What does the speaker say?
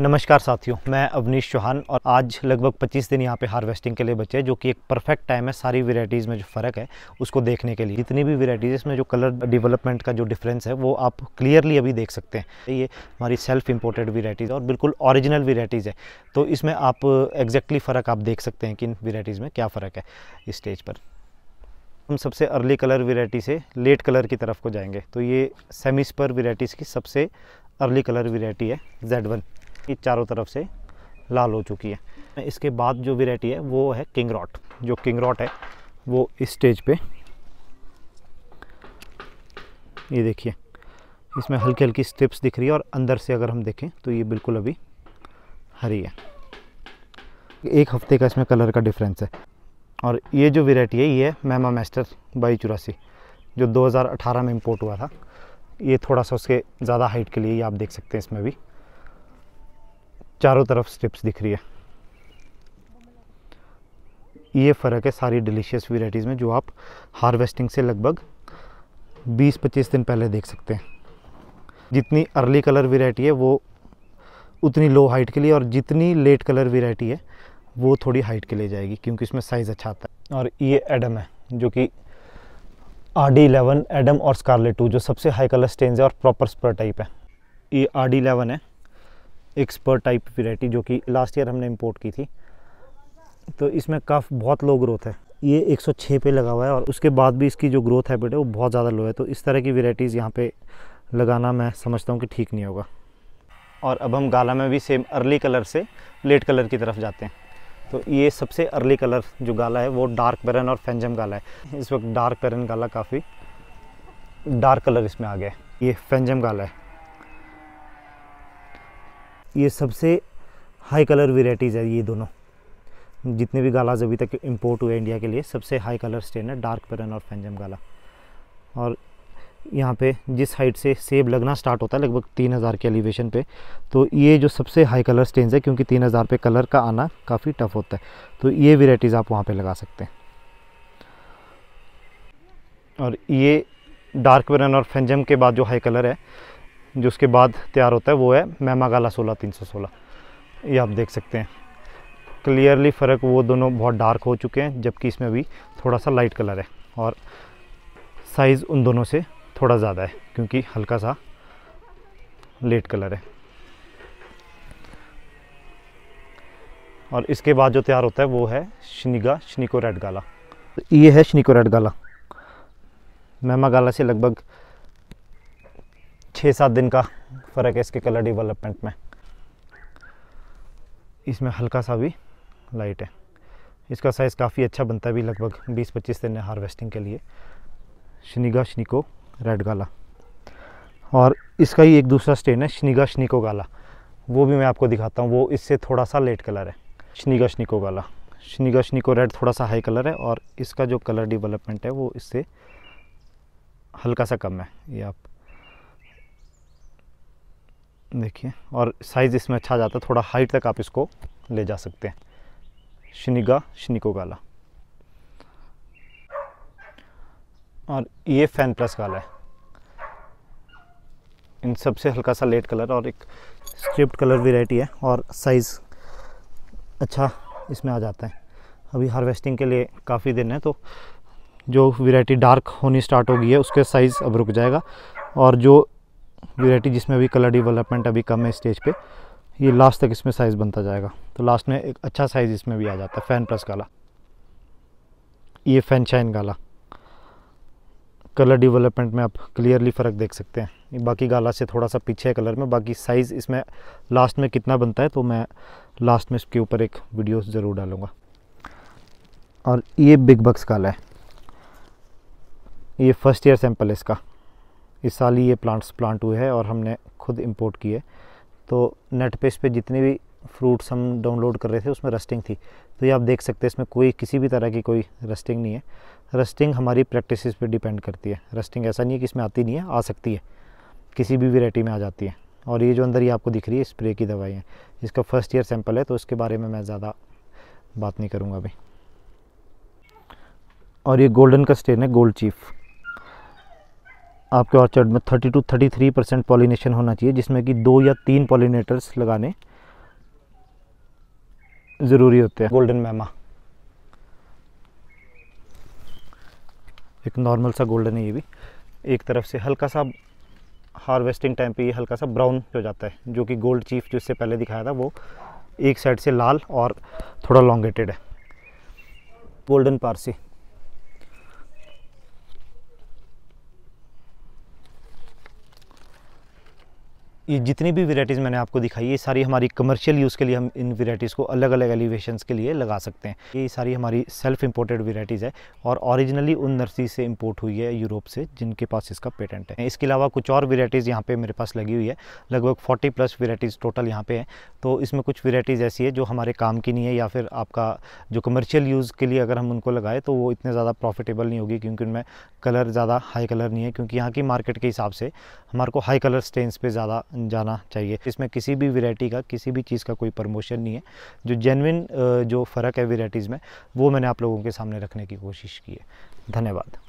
नमस्कार साथियों मैं अवनीश चौहान और आज लगभग 25 दिन यहाँ पे हार्वेस्टिंग के लिए बचे जो कि एक परफेक्ट टाइम है सारी वेराइटीज़ में जो फ़र्क है उसको देखने के लिए जितनी भी वेराइटीज़ इसमें जो कलर डेवलपमेंट का जो डिफरेंस है वो आप क्लियरली अभी देख सकते हैं ये हमारी सेल्फ इम्पोर्टेड वेराइटीज़ और बिल्कुल ऑरिजिनल वेराइटीज़ है तो इसमें आप एग्जैक्टली फ़र्क आप देख सकते हैं कि इन वेराइटीज़ में क्या फ़र्क है इस स्टेज पर हम सबसे अर्ली कलर वेराइटी से लेट कलर की तरफ को जाएंगे तो ये सेमिस्पर वेराइटीज़ की सबसे अर्ली कलर वेराइटी है जेड वन ये चारों तरफ से लाल हो चुकी है इसके बाद जो वेराइटी है वो है किंग रॉट जो किंग रॉट है वो इस स्टेज पे ये देखिए इसमें हल्की हल्की स्ट्रिप्स दिख रही है और अंदर से अगर हम देखें तो ये बिल्कुल अभी हरी है एक हफ्ते का इसमें कलर का डिफरेंस है और ये जो वेराइटी है ये है मैमा मैस्टर बाई चौरासी जो 2018 में इंपोर्ट हुआ था ये थोड़ा सा उसके ज़्यादा हाइट के लिए ये आप देख सकते हैं इसमें भी चारों तरफ स्ट्रिप्स दिख रही है ये फ़र्क है सारी डिलीशियस वेराइटीज़ में जो आप हार्वेस्टिंग से लगभग 20-25 दिन पहले देख सकते हैं जितनी अर्ली कलर वेराइटी है वो उतनी लो हाइट के लिए और जितनी लेट कलर वेराइटी है वो थोड़ी हाइट के लिए जाएगी क्योंकि इसमें साइज़ अच्छा आता है और ये एडम है जो कि आर डी एडम और स्कारलेट टू जो सबसे हाई कलर स्टेंज है और प्रॉपर स्पर टाइप है ये आर डी है एक्सपर्ट टाइप वेराइटी जो कि लास्ट ईयर हमने इम्पोर्ट की थी तो इसमें काफ़ बहुत लो ग्रोथ है ये 106 पे लगा हुआ है और उसके बाद भी इसकी जो ग्रोथ है बेटे वो बहुत ज़्यादा लो है तो इस तरह की वेराइटीज़ यहाँ पे लगाना मैं समझता हूँ कि ठीक नहीं होगा और अब हम गाला में भी सेम अर्ली कलर से लेट कलर की तरफ जाते हैं तो ये सबसे अर्ली कलर जो गाला है वो डार्क पेरन और फेंजम गाला है इस वक्त डार्क पेरन गाला काफ़ी डार्क कलर इसमें आ गया है ये फेंजम गाला है ये सबसे हाई कलर वेराइटीज़ है ये दोनों जितने भी गालाज अभी तक इम्पोर्ट हुए इंडिया के लिए सबसे हाई कलर स्टेन है डार्क पेरन और फैंजम गाला और यहाँ पे जिस हाइट से सेब लगना स्टार्ट होता है लगभग तीन हज़ार के एलिवेशन पे तो ये जो सबसे हाई कलर स्टेन है क्योंकि तीन हज़ार पे कलर का आना काफ़ी टफ होता है तो ये वेराइटीज़ आप वहाँ पर लगा सकते हैं और ये डार्क पेरन और फैंजम के बाद जो हाई कलर है जो उसके बाद तैयार होता है वो है मेहमा गाला सोलह तीन सौ सोलह ये आप देख सकते हैं क्लियरली फ़र्क वो दोनों बहुत डार्क हो चुके हैं जबकि इसमें अभी थोड़ा सा लाइट कलर है और साइज़ उन दोनों से थोड़ा ज़्यादा है क्योंकि हल्का सा लेट कलर है और इसके बाद जो तैयार होता है वो है शनिगा शनिको रेड गाला ये है शनिको रेड गाला मैमा गाला से लगभग छः सात दिन का फ़र्क है इसके कलर डिवलपमेंट में इसमें हल्का सा भी लाइट है इसका साइज़ काफ़ी अच्छा बनता है भी लगभग 20-25 दिन है हार्वेस्टिंग के लिए शनिगा शनिको रेड गाला और इसका ही एक दूसरा स्टेन है शनिगा शनिको गाला वो भी मैं आपको दिखाता हूँ वो इससे थोड़ा सा लेट कलर है शनिगा शनिको गाला शनिगा शनिको रेड थोड़ा सा हाई कलर है और इसका जो कलर डिवेलपमेंट है वो इससे हल्का सा कम है ये आप देखिए और साइज़ इसमें अच्छा जाता है थोड़ा हाइट तक आप इसको ले जा सकते हैं शनिगा शनिको गाला और ये फैन प्लस गाला है इन सबसे हल्का सा लेट कलर और एक स्ट्रिप्ट कलर वेराइटी है और साइज़ अच्छा इसमें आ जाता है अभी हार्वेस्टिंग के लिए काफ़ी दिन है तो जो वेराइटी डार्क होनी स्टार्ट हो गई है उसके साइज़ अब रुक जाएगा और जो वेराइटी जिसमें अभी कलर डिवेलपमेंट अभी कम है स्टेज पे ये लास्ट तक इसमें साइज़ बनता जाएगा तो लास्ट में एक अच्छा साइज़ इसमें भी आ जाता है फ़ैन प्लस काला ये fan shine gala colour development में आप क्लियरली फ़र्क देख सकते हैं बाकी गाला से थोड़ा सा पीछे है कलर में बाकी साइज़ इसमें लास्ट में कितना बनता है तो मैं लास्ट में इसके ऊपर एक वीडियो ज़रूर डालूँगा और ये बिग बक्स काला है ये फर्स्ट ईयर सैंपल है इसका इस साल ही ये प्लांट्स प्लांट हुए हैं और हमने खुद इम्पोर्ट किए तो नेट पेज पे जितने भी फ्रूट्स हम डाउनलोड कर रहे थे उसमें रस्टिंग थी तो ये आप देख सकते हैं इसमें कोई किसी भी तरह की कोई रस्टिंग नहीं है रस्टिंग हमारी प्रैक्टिस पर डिपेंड करती है रस्टिंग ऐसा नहीं है कि इसमें आती नहीं है आ सकती है किसी भी वेराइटी में आ जाती है और ये जो अंदर ही आपको दिख रही है स्प्रे की दवाई है इसका फर्स्ट ईयर सैंपल है तो उसके बारे में मैं ज़्यादा बात नहीं करूँगा अभी और ये गोल्डन का स्टेन है गोल्ड चीफ़ आपके ऑर्चर्ड में 30 टू 33 परसेंट पॉलिनेशन होना चाहिए जिसमें कि दो या तीन पॉलिनेटर्स लगाने ज़रूरी होते हैं गोल्डन मैमा एक नॉर्मल सा गोल्डन है ये भी एक तरफ से हल्का सा हार्वेस्टिंग टाइम पे ये हल्का सा ब्राउन हो जाता है जो कि गोल्ड चीफ जो इससे पहले दिखाया था वो एक साइड से लाल और थोड़ा लॉन्गेटेड है गोल्डन पारसी ये जितनी भी वेराइटीज़ मैंने आपको दिखाई ये सारी हमारी कमर्शियल यूज़ के लिए हम इन वेराइटीज़ को अलग अलग एलिवेशन के लिए लगा सकते हैं ये सारी हमारी सेल्फ इम्पोर्टेड वेराइटीज़ है और ओरिजिनली उन नर्सरी से इम्पोर्ट हुई है यूरोप से जिनके पास इसका पेटेंट है इसके अलावा कुछ और वेराइटीज़ यहाँ पर मेरे पास लगी हुई है लगभग फोर्टी प्लस वेराइटीज़ टोटल यहाँ पर हैं तो इसमें कुछ वेराइटीज़ ऐसी है जो हमारे काम की नहीं है या फिर आपका जो कमर्शियल यूज़ के लिए अगर हम उनको लगाए तो वो इतने ज़्यादा प्रॉफिटेबल नहीं होगी क्योंकि उनमें कलर ज़्यादा हाई कलर नहीं है क्योंकि यहाँ की मार्केट के हिसाब से हमारे को हाई कलर स्टेन्स पर ज़्यादा जाना चाहिए इसमें किसी भी वेरायटी का किसी भी चीज़ का कोई प्रमोशन नहीं है जो जेनविन जो फ़र्क है वेराइटीज़ में वो मैंने आप लोगों के सामने रखने की कोशिश की है धन्यवाद